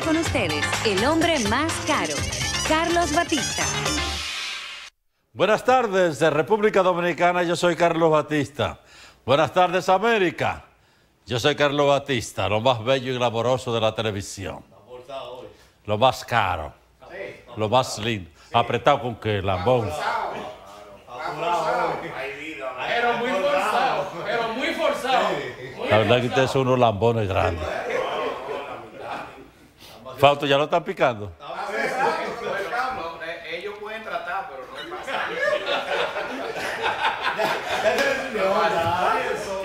con ustedes, el hombre más caro, Carlos Batista. Buenas tardes de República Dominicana, yo soy Carlos Batista. Buenas tardes América, yo soy Carlos Batista, lo más bello y laboroso de la televisión. Lo más caro, lo más lindo, apretado con que lambón. Pero muy forzado, pero muy forzado. La verdad que ustedes son unos lambones grandes. Fausto, ya lo están picando. Ellos pueden tratar, pero no pasa.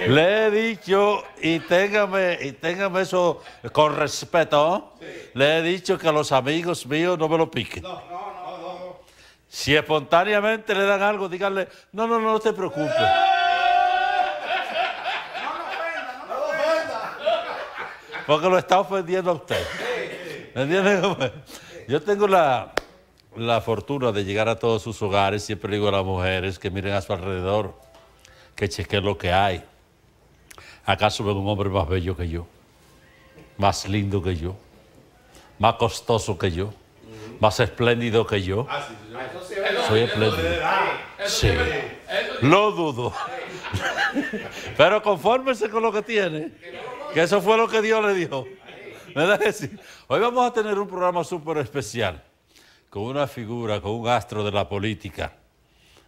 Le he dicho, y téngame, y téngame eso con respeto, ¿eh? le he dicho que a los amigos míos no me lo piquen. No, no, no, Si espontáneamente le dan algo, díganle, no, no, no, no te preocupes. No no ofenda, ofenda. Porque lo está ofendiendo a usted. ¿Me entiendes? Pues, yo tengo la, la fortuna de llegar a todos sus hogares. Siempre digo a las mujeres que miren a su alrededor, que chequen lo que hay. ¿Acaso ven un hombre más bello que yo? Más lindo que yo? Más costoso que yo? Más espléndido que yo? Ah, Soy espléndido. Ah, sí. Lo dudo. Pero confórmese con lo que tiene. Que eso fue lo que Dios le dijo. Hoy vamos a tener un programa súper especial con una figura, con un astro de la política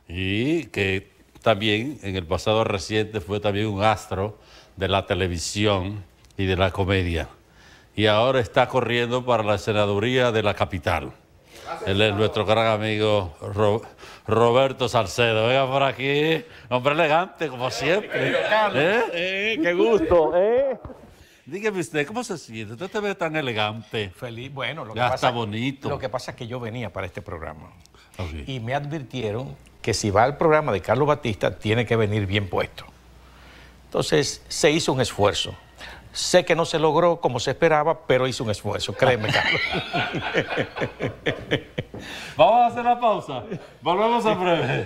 y que también en el pasado reciente fue también un astro de la televisión y de la comedia. Y ahora está corriendo para la senaduría de la capital. Él es nuestro gran amigo Roberto Salcedo. Venga por aquí, hombre elegante como siempre. ¿Eh? ¿Eh? qué gusto! Eh. Dígame usted, ¿cómo se siente? Usted te ve tan elegante. Feliz, bueno, lo que pasa, está bonito. Lo que pasa es que yo venía para este programa. Y me advirtieron que si va al programa de Carlos Batista, tiene que venir bien puesto. Entonces, se hizo un esfuerzo. Sé que no se logró como se esperaba, pero hizo un esfuerzo. Créeme, Carlos. Vamos a hacer la pausa. Volvemos a breve.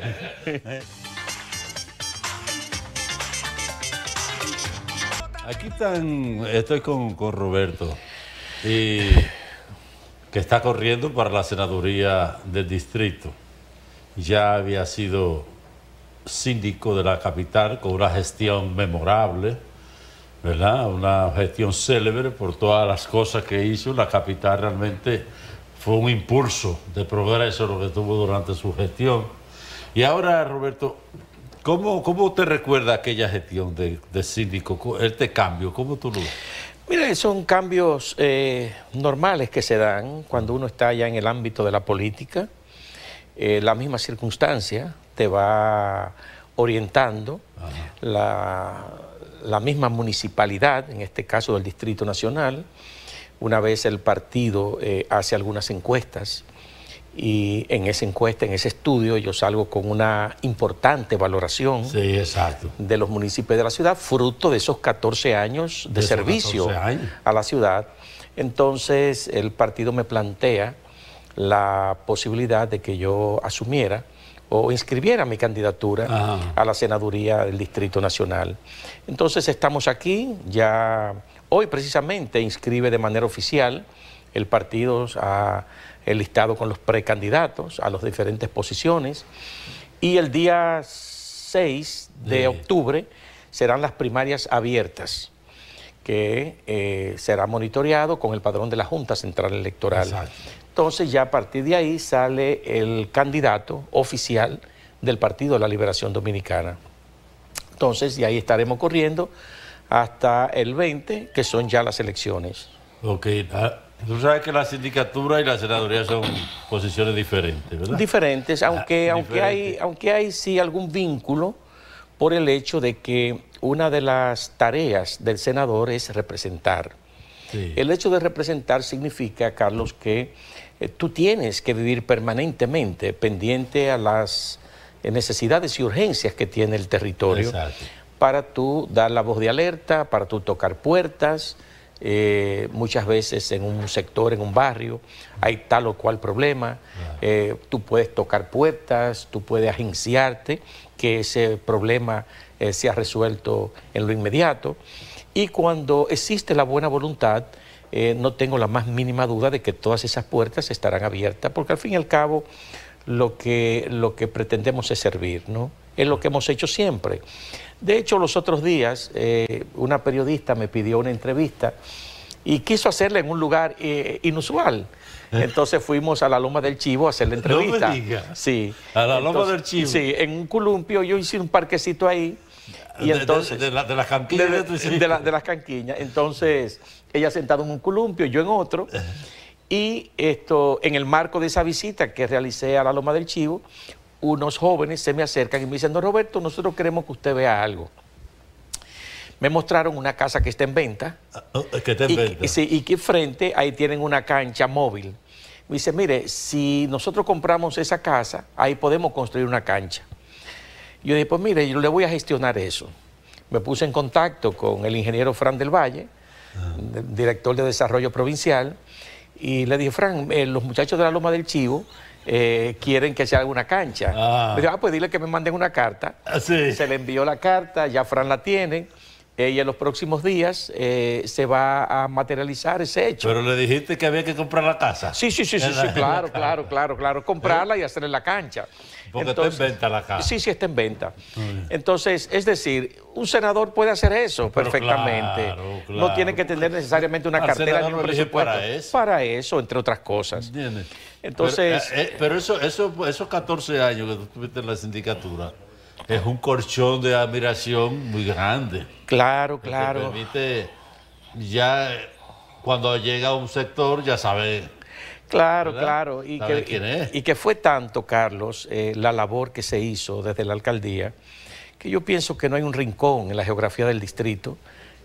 Aquí están, estoy con, Roberto, que está corriendo para la senaduría del distrito. Ya había sido síndico de la capital con una gestión memorable, ¿verdad? Una gestión célebre por todas las cosas que hizo. La capital realmente fue un impulso de progreso lo que tuvo durante su gestión. Y ahora, Roberto, ¿Cómo, ¿Cómo te recuerda aquella gestión de, de síndico, este cambio? ¿Cómo tú lo Mira, son cambios eh, normales que se dan cuando uno está ya en el ámbito de la política. Eh, la misma circunstancia te va orientando, la, misma municipalidad, en este caso del Distrito Nacional. Una vez el partido eh, hace algunas encuestas y en esa encuesta, en ese estudio, yo salgo con una importante valoración sí, exacto. de los municipios de la ciudad, fruto de esos 14 años de, servicio a la ciudad. Entonces el partido me plantea la posibilidad de que yo asumiera o inscribiera mi candidatura a la senaduría del Distrito Nacional. Entonces estamos aquí, ya hoy precisamente inscribe de manera oficial el partido a el listado con los precandidatos a las diferentes posiciones. Y el día 6 de octubre serán las primarias abiertas, que eh, será monitoreado con el padrón de la Junta Central Electoral. Entonces ya a partir de ahí sale el candidato oficial del Partido de la Liberación Dominicana. Entonces de ahí estaremos corriendo hasta el 20, que son ya las elecciones. Ah, Tú sabes que la sindicatura y la senaduría son posiciones diferentes, ¿verdad? Diferentes, aunque, ah, aunque, hay, aunque hay sí algún vínculo por el hecho de que una de las tareas del senador es representar. El hecho de representar significa, Carlos, que eh, tú tienes que vivir permanentemente pendiente a las necesidades y urgencias que tiene el territorio para tú dar la voz de alerta, para tú tocar puertas eh, muchas veces en un sector, en un barrio, hay tal o cual problema, eh, tú puedes tocar puertas, tú puedes agenciarte que ese problema eh, sea resuelto en lo inmediato. Y cuando existe la buena voluntad, no tengo la más mínima duda de que todas esas puertas estarán abiertas, porque al fin y al cabo lo que, lo que pretendemos es servir, ¿no? Es lo que hemos hecho siempre. De hecho, los otros días eh, una periodista me pidió una entrevista y quiso hacerla en un lugar eh, inusual. Eh. Entonces fuimos a la Loma del Chivo a hacer la entrevista. Sí. A la Loma del Chivo. Sí, en un columpio, yo hice un parquecito ahí. Y de, entonces, de, las canquiñas. de, las canquiñas. Entonces, ella sentada en un columpio, yo en otro. Y esto, en el marco de esa visita que realicé a la Loma del Chivo, unos jóvenes se me acercan y me dicen, no, Roberto, nosotros queremos que usted vea algo. Me mostraron una casa que está en venta. Ah, oh, está en y, venta. y que frente ahí tienen una cancha móvil. Me dice, mire, si nosotros compramos esa casa, ahí podemos construir una cancha. Yo dije, pues mire, yo le voy a gestionar eso. Me puse en contacto con el ingeniero Fran del Valle, ah. director de Desarrollo Provincial, y le dije, Fran, eh, los muchachos de la Loma del Chivo eh, quieren que se haga una cancha. Ah. ah. pues dile que me manden una carta. Ah, se le envió la carta, ya Fran la tiene. Ella y en los próximos días eh, se va a materializar ese hecho. Pero le dijiste que había que comprar la casa. Sí, sí, sí, sí, sí, claro, claro, claro, claro, comprarla y hacerle la cancha. Porque está en venta la casa. Sí, sí, está en venta. Entonces, es decir, un senador puede hacer eso perfectamente. No tiene que tener necesariamente una cartera Para eso. entre otras cosas. ¿Entiendes? Entonces. Pero, eh, eh, eso, eso, esos 14 años que tú estuviste en la sindicatura es un corchón de admiración muy grande. Claro, claro. permite ya cuando llega a un sector ya sabe Claro, claro. Y que, y que, fue tanto, Carlos, eh, la labor que se hizo desde la alcaldía, que yo pienso que no hay un rincón en la geografía del distrito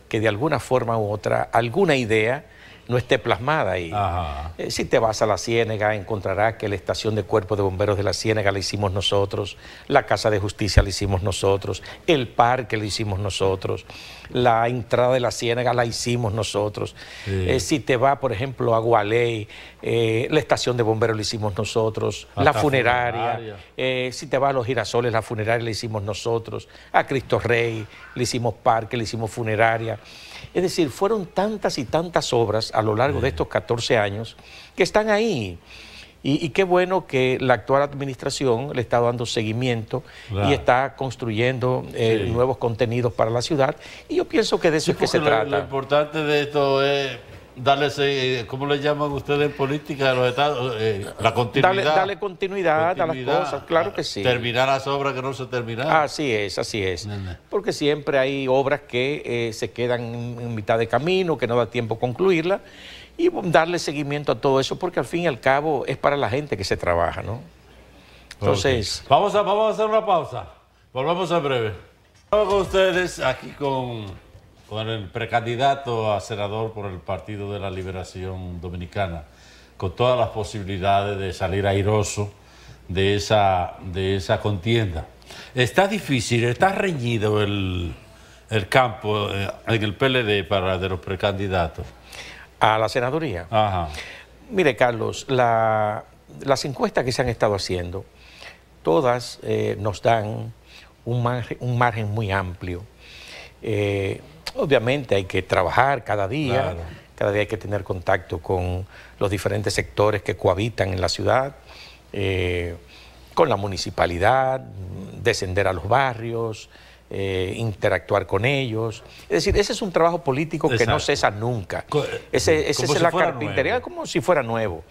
que de alguna forma u otra, alguna idea no esté plasmada ahí. Eh, si te vas a la Ciénega, encontrarás que la estación de cuerpo de bomberos de la Ciénega la hicimos nosotros, la Casa de Justicia la hicimos nosotros, el parque lo hicimos nosotros, la entrada de la Ciénega la hicimos nosotros. Eh, si te va por ejemplo, a Gualey, eh, la estación de bomberos la hicimos nosotros, ah, la funeraria, funeraria. si te vas a los girasoles, la funeraria la hicimos nosotros, a Cristo Rey le hicimos parque, le hicimos funeraria. Es decir, fueron tantas y tantas obras a lo largo de mm. estos 14 años que están ahí. Y, qué bueno que la actual administración le está dando seguimiento y está construyendo eh, nuevos contenidos para la ciudad. Y yo pienso que de eso es que se trata. Lo importante de esto es darle eh, ¿cómo le llaman ustedes en política de los estados? Eh, la continuidad. Dale, continuidad, a las cosas, claro que sí. Terminar las obras que no se terminaron. Así es, así es. Porque siempre hay obras que eh, se quedan en mitad de camino, que no da tiempo concluirlas, y darle seguimiento a todo eso, porque al fin y al cabo es para la gente que se trabaja, ¿no? Entonces... Vamos, a, vamos a hacer una pausa. Volvemos a breve. Estamos ustedes aquí con el precandidato a senador por el Partido de la Liberación Dominicana, con todas las posibilidades de salir airoso de esa, de esa contienda. Está difícil, está reñido el, campo eh, en el PLD para de los precandidatos. A la senaduría. Mire, Carlos, las encuestas que se han estado haciendo, todas eh, nos dan un margen, un margen muy amplio. Eh, Obviamente hay que trabajar cada día, cada día hay que tener contacto con los diferentes sectores que cohabitan en la ciudad, eh, con la municipalidad, descender a los barrios, eh, interactuar con ellos. Es decir, ese es un trabajo político que no cesa nunca. Ese, es la carpintería como si fuera nuevo.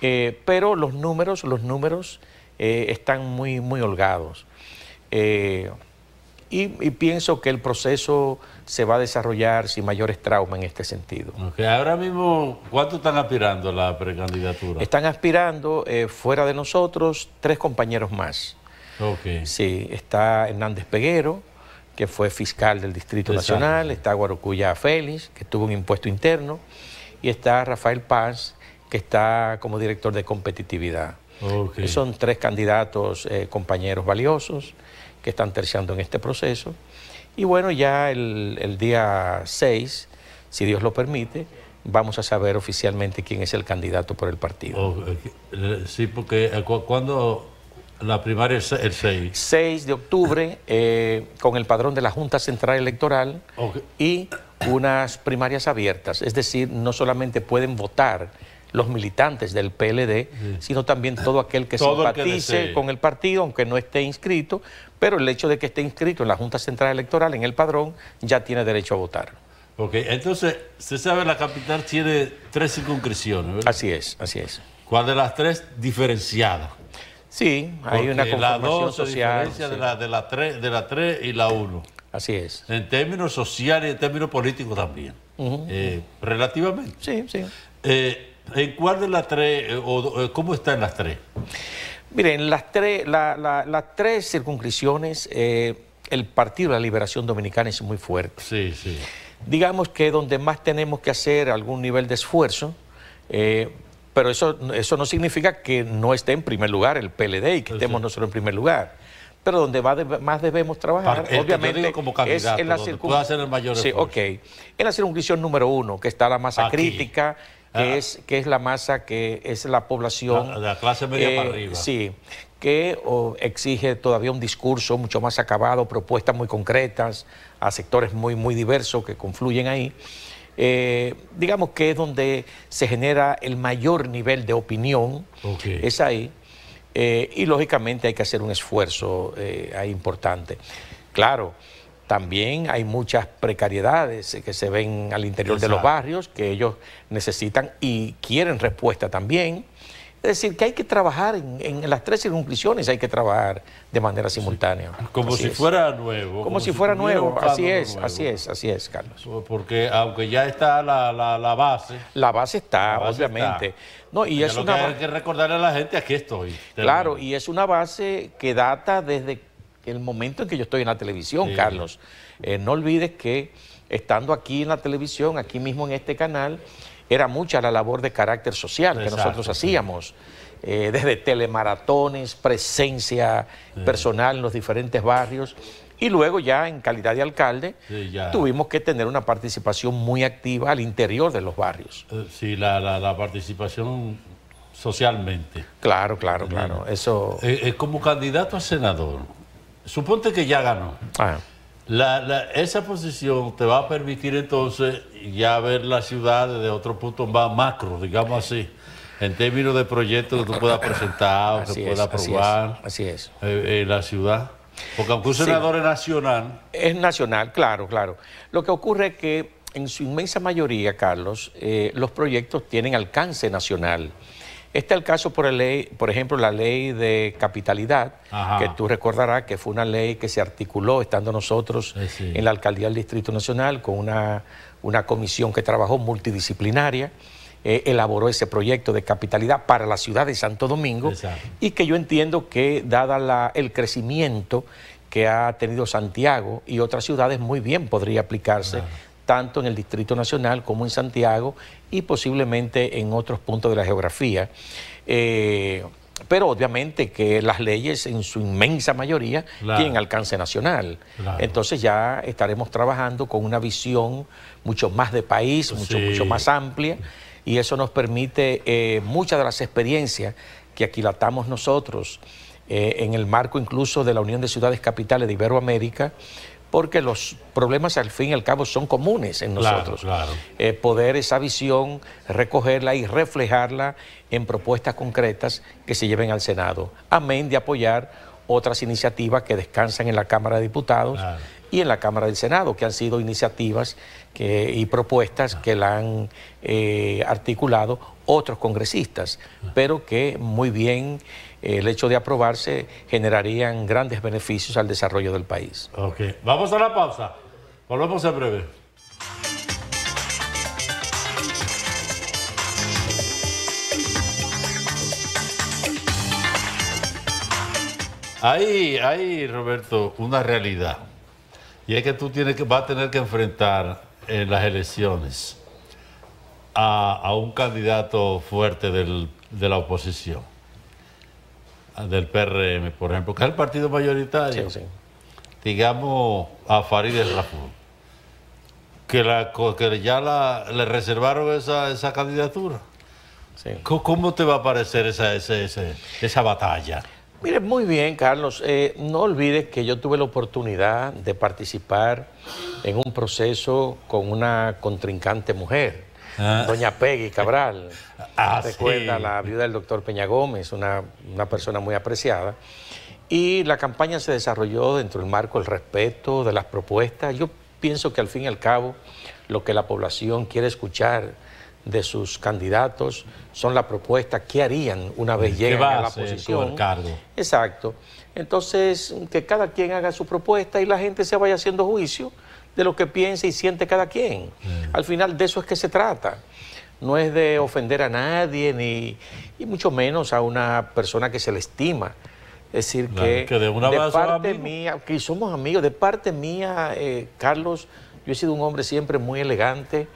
Eh, pero los números, los números están muy, muy holgados. y, pienso que el proceso se va a desarrollar sin mayores traumas en este sentido. Ahora mismo, ¿cuántos están aspirando a la precandidatura? Están aspirando, eh, fuera de nosotros, tres compañeros más. Okay. Sí, está Hernández Peguero, que fue fiscal del Distrito Nacional, está Guarocuya Félix, que tuvo un impuesto interno, y está Rafael Paz, que está como director de competitividad. Son tres candidatos, eh, compañeros valiosos, que están terciando en este proceso. Y bueno, ya el, día 6, si Dios lo permite, vamos a saber oficialmente quién es el candidato por el partido. Oh, eh, eh, sí, porque eh, cuando la primaria es el 6. 6 de octubre, con el padrón de la Junta Central Electoral y unas primarias abiertas. Es decir, no solamente pueden votar los militantes del PLD, sino también todo aquel que simpatice con el partido, aunque no esté inscrito, pero el hecho de que esté inscrito en la Junta Central Electoral, en el padrón, ya tiene derecho a votar. Ok, entonces, se sabe la capital tiene tres circunscripciones, ¿verdad? Así es, así es. ¿Cuál de las tres diferenciada? Sí, hay una conformación la dos social. de la de de la tres y la uno. Así es. En términos sociales y en términos políticos también. Eh, relativamente. Sí, sí. Eh, ¿En cuál de las tres, eh, o, cómo está en las tres? Miren, las, tres, la, las tres circunscripciones, eh, el Partido de la Liberación Dominicana es muy fuerte. Sí, sí. Digamos que donde más tenemos que hacer algún nivel de esfuerzo, eh, pero eso, eso no significa que no esté en primer lugar el PLD y que pues estemos nosotros en primer lugar. Pero donde más, debemos trabajar, este, obviamente, como es en la circunscripción. Sí, ok. En la circunscripción número uno, que está la masa crítica, que, ah. es, que es la masa que es la población. Ah, la, clase media para eh, arriba. Sí, que exige todavía un discurso mucho más acabado, propuestas muy concretas a sectores muy, muy diversos que confluyen ahí. Eh, digamos que es donde se genera el mayor nivel de opinión, es ahí, eh, y lógicamente hay que hacer un esfuerzo ahí importante. Claro, también hay muchas precariedades que se ven al interior de los barrios, que ellos necesitan y quieren respuesta también. Es decir, que hay que trabajar en, las tres circunscripciones, hay que trabajar de manera simultánea. Como si fuera nuevo. Como, si, fuera nuevo, así es, así es, así es, Carlos. Pues porque aunque ya está la, base. La base está, obviamente. No, y hay que recordarle a la gente, aquí estoy. Claro, y es una base que data desde el momento en que yo estoy en la televisión, Carlos. Eh, no olvides que estando aquí en la televisión, aquí mismo en este canal, era mucha la labor de carácter social que nosotros hacíamos. Eh, desde telemaratones, presencia personal en los diferentes barrios. Y luego ya en calidad de alcalde tuvimos que tener una participación muy activa al interior de los barrios. Eh, sí, la, participación socialmente. Claro, claro, claro. Eso... como candidato a senador, suponte que ya ganó. Ah. La, esa posición te va a permitir entonces ya ver la ciudad desde otro punto más macro, digamos así, en términos de proyectos que tú puedas presentar o que pueda aprobar. Así es. Eh, eh, la ciudad. Porque aunque un senador es nacional. Es nacional, claro, claro. Lo que ocurre es que en su inmensa mayoría, Carlos, eh, los proyectos tienen alcance nacional es el caso, por, el ley, por ejemplo, la ley de capitalidad, que tú recordarás que fue una ley que se articuló estando nosotros en la alcaldía del Distrito Nacional con una, comisión que trabajó multidisciplinaria. Eh, elaboró ese proyecto de capitalidad para la ciudad de Santo Domingo y que yo entiendo que, dada el crecimiento que ha tenido Santiago y otras ciudades, muy bien podría aplicarse tanto en el Distrito Nacional como en Santiago y posiblemente en otros puntos de la geografía. Eh, pero obviamente que las leyes en su inmensa mayoría tienen alcance nacional. Entonces ya estaremos trabajando con una visión mucho más de país, mucho, mucho más amplia, y eso nos permite eh, muchas de las experiencias que aquilatamos nosotros eh, en el marco incluso de la Unión de Ciudades Capitales de Iberoamérica, porque los problemas al fin y al cabo son comunes en nosotros. Eh, poder esa visión, recogerla y reflejarla en propuestas concretas que se lleven al Senado, amén de apoyar otras iniciativas que descansan en la Cámara de Diputados y en la Cámara del Senado, que han sido iniciativas y propuestas que la han eh, articulado otros congresistas, ah. pero que muy bien el hecho de aprobarse generarían grandes beneficios al desarrollo del país. Ok, vamos a la pausa. Volvemos en breve. Ahí, Roberto, una realidad. Y es que tú tienes que, vas a tener que enfrentar en las elecciones a, un candidato fuerte de la oposición del PRM, por ejemplo, que es el partido mayoritario, digamos a Farid Raful, que, la, que ya le reservaron esa, candidatura. ¿Cómo te va a parecer esa, esa, batalla? Mire, muy bien, Carlos. Eh, no olvides que yo tuve la oportunidad de participar en un proceso con una contrincante mujer. Ah. Doña Peggy Cabral, ah, recuerda la viuda del doctor Peña Gómez, una, persona muy apreciada. Y la campaña se desarrolló dentro del marco del respeto, de las propuestas. Yo pienso que al fin y al cabo lo que la población quiere escuchar de sus candidatos son las propuestas que harían una vez lleguen a, a la posición. Exacto. Entonces, que cada quien haga su propuesta y la gente se vaya haciendo juicio de lo que piensa y siente cada quien. Mm. Al final de eso es que se trata. No es de ofender a nadie, ni y mucho menos a una persona que se le estima. Es decir, que, de, una parte mía, que somos amigos, de parte mía, eh, Carlos, yo he sido un hombre siempre muy elegante,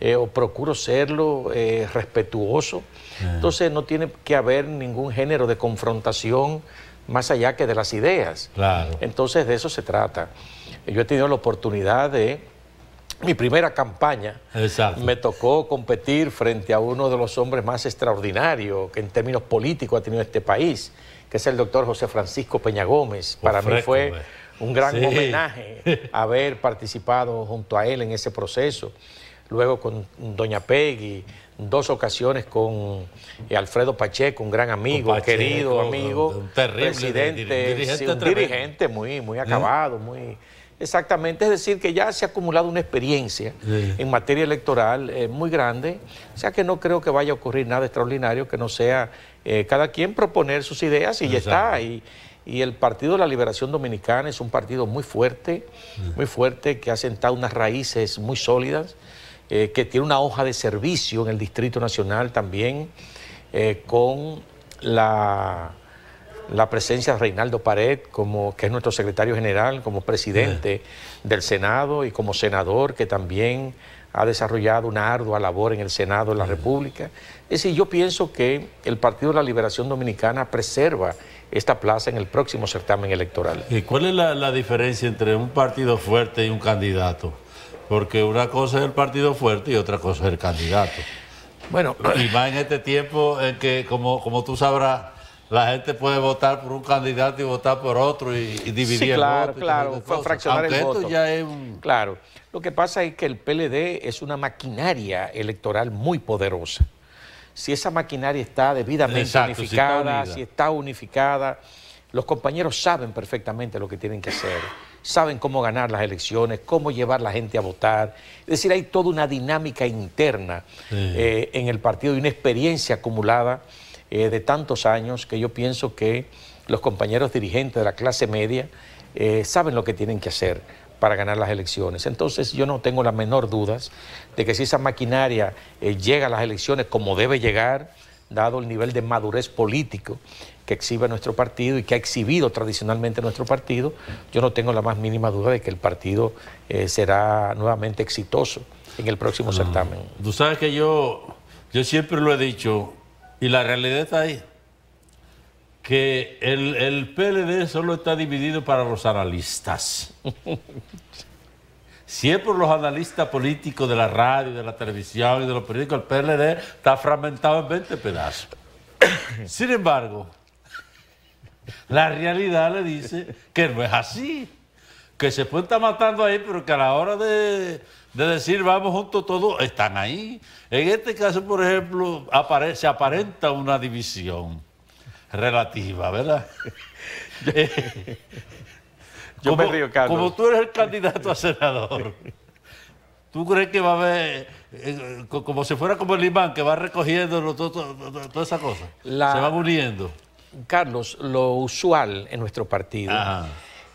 eh, o procuro serlo, eh, respetuoso. Mm. Entonces no tiene que haber ningún género de confrontación más allá que de las ideas. Entonces de eso se trata. Yo he tenido la oportunidad de mi primera campaña, me tocó competir frente a uno de los hombres más extraordinarios que en términos políticos ha tenido este país, que es el doctor José Francisco Peña Gómez. Pues Para mí fue un gran homenaje haber participado junto a él en ese proceso. Luego con doña Peggy, dos ocasiones con eh, Alfredo Pacheco, un gran amigo, querido amigo, un presidente, dirigente, un dirigente muy, muy ¿Eh? acabado, muy Exactamente, es decir, que ya se ha acumulado una experiencia en materia electoral eh, muy grande, o sea que no creo que vaya a ocurrir nada extraordinario que no sea eh, cada quien proponer sus ideas y ya está. Y, el Partido de la Liberación Dominicana es un partido muy fuerte, muy fuerte, que ha sentado unas raíces muy sólidas, eh, que tiene una hoja de servicio en el Distrito Nacional también, con la la presencia de Reinaldo Pared, como, que es nuestro secretario general, como presidente eh. del Senado y como senador, que también ha desarrollado una ardua labor en el Senado de la eh. República. Es decir, yo pienso que el Partido de la Liberación Dominicana preserva esta plaza en el próximo certamen electoral. ¿Y cuál es la, diferencia entre un partido fuerte y un candidato? Porque una cosa es el partido fuerte y otra cosa es el candidato. Bueno, y va en este tiempo en que, como, como tú sabrás, la gente puede votar por un candidato y votar por otro y, dividir sí, claro, el voto. Claro, claro, fraccionar el voto. Ya es Claro, lo que pasa es que el PLD es una maquinaria electoral muy poderosa. Si esa maquinaria está debidamente unificada, si está, unificada, los compañeros saben perfectamente lo que tienen que hacer, saben cómo ganar las elecciones, cómo llevar la gente a votar. Es decir, hay toda una dinámica interna eh, en el partido y una experiencia acumulada eh, de tantos años que yo pienso que los compañeros dirigentes de la clase media eh, saben lo que tienen que hacer para ganar las elecciones. Entonces yo no tengo la menor dudas de que si esa maquinaria eh, llega a las elecciones como debe llegar, dado el nivel de madurez político que exhibe nuestro partido y que ha exhibido tradicionalmente nuestro partido, yo no tengo la más mínima duda de que el partido será nuevamente exitoso en el próximo ah, certamen. Tú sabes que yo, yo siempre lo he dicho, y la realidad está ahí. Que el, PLD solo está dividido para los analistas. si es por los analistas políticos de la radio, de la televisión y de los periódicos, el PLD está fragmentado en 20 pedazos. Sin embargo, la realidad le dice que no es así, que se puede estar matando ahí, pero que a la hora de, de decir vamos juntos todos, están ahí. En este caso, por ejemplo, se aparenta una división relativa, ¿verdad? Yo como, me río, Carlos. Como tú eres el candidato a senador, ¿tú crees que va a haber, eh, como si fuera como el imán, que va recogiendo toda esa cosa? Se van uniendo. Carlos, lo usual en nuestro partido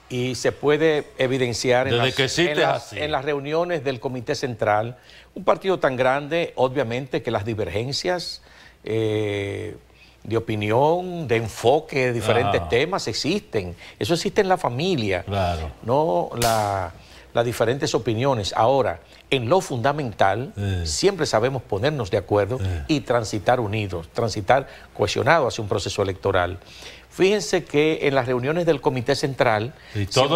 y se puede evidenciar en las, reuniones del Comité Central. Un partido tan grande, obviamente que las divergencias eh, de opinión, de enfoque de diferentes ah. temas existen. Eso existe en la familia, no las diferentes opiniones. Ahora, en lo fundamental, eh. siempre sabemos ponernos de acuerdo eh. y transitar unidos, transitar cohesionado hacia un proceso electoral. Fíjense que en las reuniones del Comité Central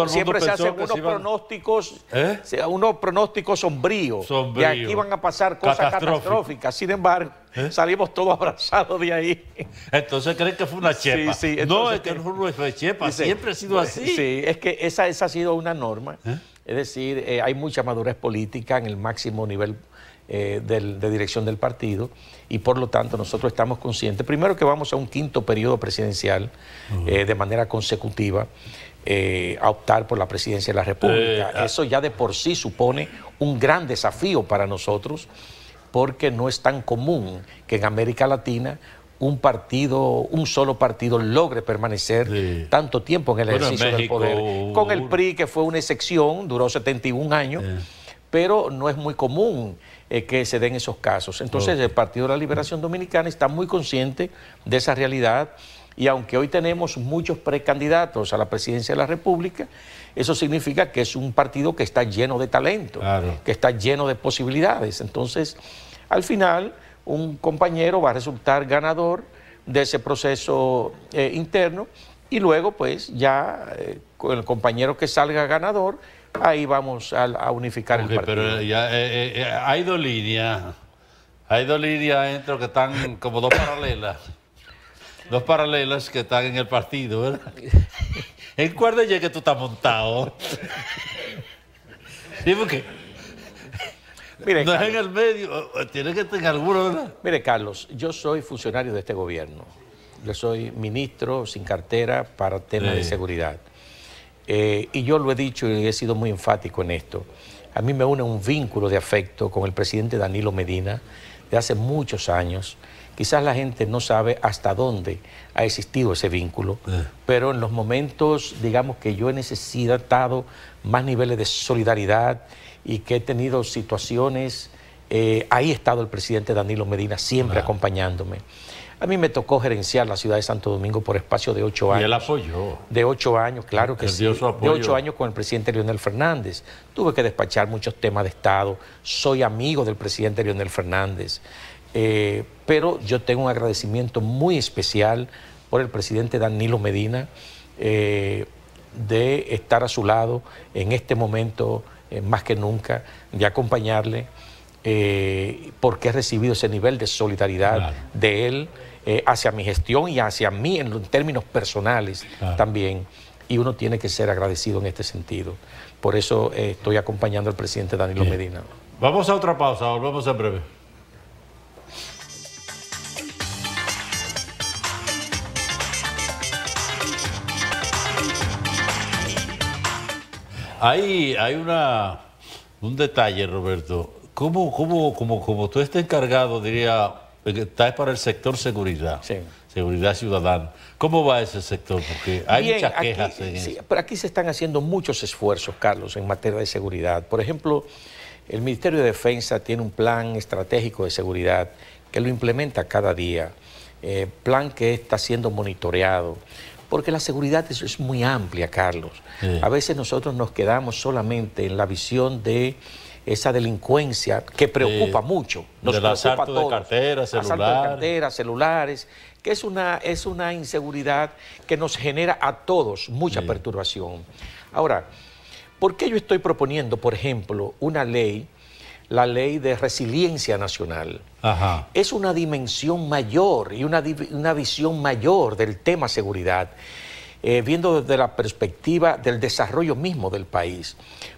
siempre se hacen unos, pronósticos, ¿Eh? unos pronósticos sombríos. que Y aquí van a pasar cosas catastróficas. Sin embargo, ¿Eh? salimos todos abrazados de ahí. Entonces creen que fue una chepa. no, es que no fue una chepa, siempre ha sido pues, así. Sí, es que esa, esa ha sido una norma. ¿Eh? Es decir, hay mucha madurez política en el máximo nivel eh, de dirección del partido y por lo tanto nosotros estamos conscientes, primero que vamos a un quinto periodo presidencial eh, de manera consecutiva. Eh, a optar por la presidencia de la República. Ah. Eso ya de por sí supone un gran desafío para nosotros, porque no es tan común que en América Latina un partido, un solo partido logre permanecer tanto tiempo en el ejercicio del poder. Con el PRI, que fue una excepción, duró 71 años, pero no es muy común eh, que se den esos casos. Entonces el Partido de la Liberación Dominicana está muy consciente de esa realidad y aunque hoy tenemos muchos precandidatos a la presidencia de la República, eso significa que es un partido que está lleno de talento, que está lleno de posibilidades. Entonces, al final, un compañero va a resultar ganador de ese proceso eh, interno y luego, pues, ya eh, ...con el compañero que salga ganador ahí vamos a, unificar el partido. Pero ya, eh, eh, eh, hay dos líneas, hay dos líneas dentro que están como dos paralelas, dos paralelas que están en el partido, ¿verdad? ¿En cuál de que tú estás montado? Dime, porque? no es en el medio, tiene que tener alguno, ¿verdad? Mire, Carlos, yo soy funcionario de este gobierno. Yo soy ministro sin cartera para temas de seguridad. Eh, y yo lo he dicho y he sido muy enfático en esto. A mí me une un vínculo de afecto con el presidente Danilo Medina de hace muchos años. Quizás la gente no sabe hasta dónde ha existido ese vínculo, eh. pero en los momentos, digamos, que yo he necesitado más niveles de solidaridad y que he tenido situaciones, eh, ahí ha estado el presidente Danilo Medina siempre acompañándome. A mí me tocó gerenciar la ciudad de Santo Domingo por espacio de ocho años. Y él apoyó. De ocho años, claro que sí. De ocho años con el presidente Leonel Fernández. Tuve que despachar muchos temas de Estado. Soy amigo del presidente Leonel Fernández. Eh, pero yo tengo un agradecimiento muy especial por el presidente Danilo Medina eh, de estar a su lado en este momento eh, más que nunca, de acompañarle, porque he recibido ese nivel de solidaridad de él. Eh, hacia mi gestión y hacia mí en, términos personales también. Y uno tiene que ser agradecido en este sentido. Por eso eh, estoy acompañando al presidente Danilo Medina. Vamos a otra pausa, volvemos en breve. Hay, hay una, un detalle, Roberto. como tú estás encargado, diría está para el sector seguridad, seguridad ciudadana. ¿Cómo va ese sector? Porque hay muchas quejas en sí, Pero aquí se están haciendo muchos esfuerzos, Carlos, en materia de seguridad. Por ejemplo, el Ministerio de Defensa tiene un plan estratégico de seguridad que lo implementa cada día, eh, plan que está siendo monitoreado, porque la seguridad es, muy amplia, Carlos. A veces nosotros nos quedamos solamente en la visión de esa delincuencia que preocupa mucho. Nos preocupa de carteras, celulares. Asalto de carteras, celulares, que es una, es una inseguridad que nos genera a todos mucha perturbación. Ahora, ¿por qué yo estoy proponiendo, por ejemplo, una ley, la ley de resiliencia nacional? Ajá. Es una dimensión mayor y una, una visión mayor del tema seguridad eh, viendo desde la perspectiva del desarrollo mismo del país.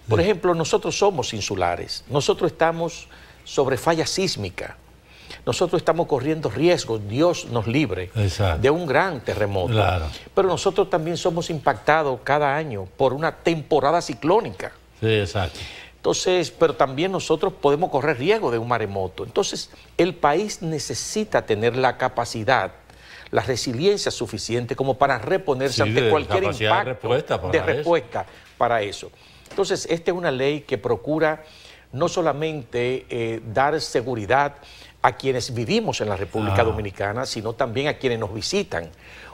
Por mm. ejemplo, nosotros somos insulares, nosotros estamos sobre falla sísmica, nosotros estamos corriendo riesgos, Dios nos libre de un gran terremoto. Pero nosotros también somos impactados cada año por una temporada ciclónica. Sí, exacto. Entonces, pero también nosotros podemos correr riesgo de un maremoto. Entonces, el país necesita tener la capacidad la resiliencia suficiente como para reponerse ante cualquier impacto de respuesta, para, eso. Entonces, esta es una ley que procura no solamente eh, dar seguridad a quienes vivimos en la República Dominicana, sino también a quienes nos visitan.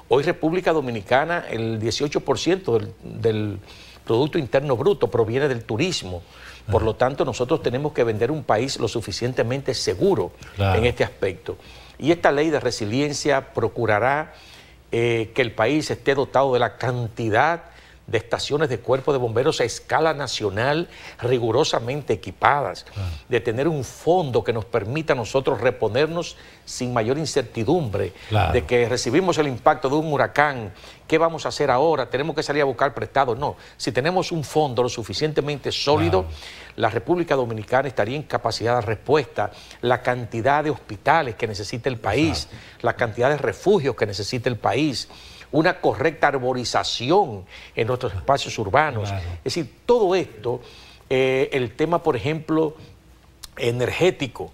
Hoy República Dominicana, el 18% del, Producto Interno Bruto proviene del turismo. Por lo tanto, nosotros tenemos que vender un país lo suficientemente seguro en este aspecto. Y esta ley de resiliencia procurará eh, que el país esté dotado de la cantidad de estaciones de cuerpo de bomberos a escala nacional rigurosamente equipadas, de tener un fondo que nos permita a nosotros reponernos sin mayor incertidumbre, de que recibimos el impacto de un huracán, ¿qué vamos a hacer ahora? ¿Tenemos que salir a buscar prestado? No, si tenemos un fondo lo suficientemente sólido, la República Dominicana estaría en capacidad de respuesta, la cantidad de hospitales que necesita el país, la cantidad de refugios que necesita el país, una correcta arborización en nuestros espacios urbanos. Es decir, todo esto, eh, el tema, por ejemplo, energético,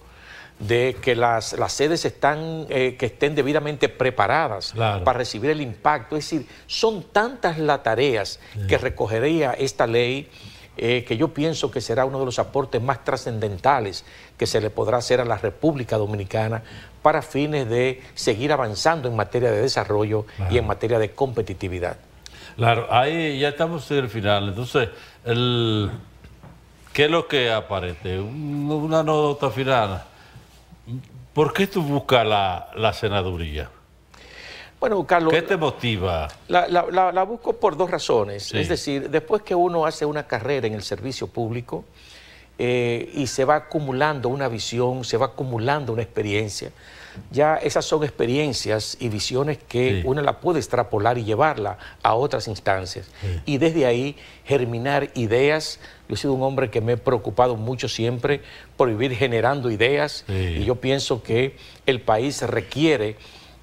de que las, sedes están, eh, que estén debidamente preparadas para recibir el impacto. Es decir, son tantas las tareas que recogería esta ley eh, que yo pienso que será uno de los aportes más trascendentales que se le podrá hacer a la República Dominicana para fines de seguir avanzando en materia de desarrollo y en materia de competitividad. Claro, ahí ya estamos en el final. Entonces, ¿qué es lo que aparece? Una nota final. ¿Por qué tú buscas la senaduría? Bueno, Carlos. ¿Qué te motiva? La, busco por dos razones. Es decir, después que uno hace una carrera en el servicio público eh, y se va acumulando una visión, se va acumulando una experiencia, ya esas son experiencias y visiones que uno la puede extrapolar y llevarla a otras instancias. Y desde ahí germinar ideas. Yo he sido un hombre que me he preocupado mucho siempre por vivir generando ideas y yo pienso que el país requiere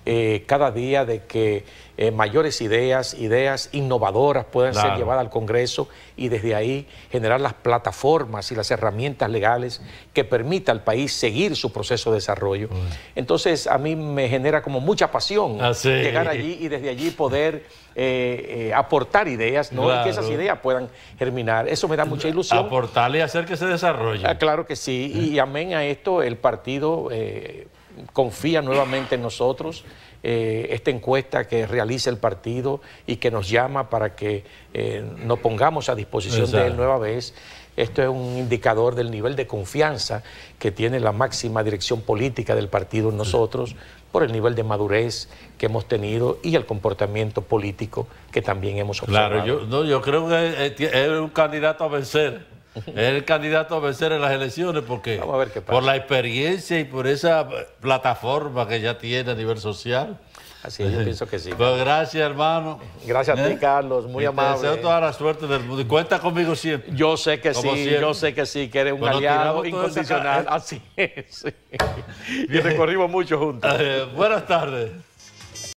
eh, cada día de que eh, mayores ideas, ideas innovadoras puedan ser llevadas al Congreso y desde ahí generar las plataformas y las herramientas legales que permita al país seguir su proceso de desarrollo. Entonces a mí me genera como mucha pasión ah, llegar allí y desde allí poder eh, aportar ideas, ¿no? Y que esas ideas puedan germinar. Eso me da mucha ilusión. Aportarle y hacer que se desarrolle. Ah, claro que sí. Y, y, amén a esto, el partido confía nuevamente en nosotros, eh, esta encuesta que realiza el partido y que nos llama para que eh, nos pongamos a disposición de él nueva vez. Esto es un indicador del nivel de confianza que tiene la máxima dirección política del partido en nosotros por el nivel de madurez que hemos tenido y el comportamiento político que también hemos observado. Claro, yo creo que es un candidato a vencer es el candidato a vencer en las elecciones porque por la experiencia y por esa plataforma que ya tiene a nivel social. Así es, yo pienso que sí. Pues gracias, hermano. Gracias a ti, ¿Eh? Carlos, muy amable. deseo toda la suerte del mundo cuenta conmigo siempre. Yo sé que sí, yo sé que sí, que eres un aliado incondicional. ¿eh? Así es. y recorrimos mucho juntos. Eh, buenas tardes.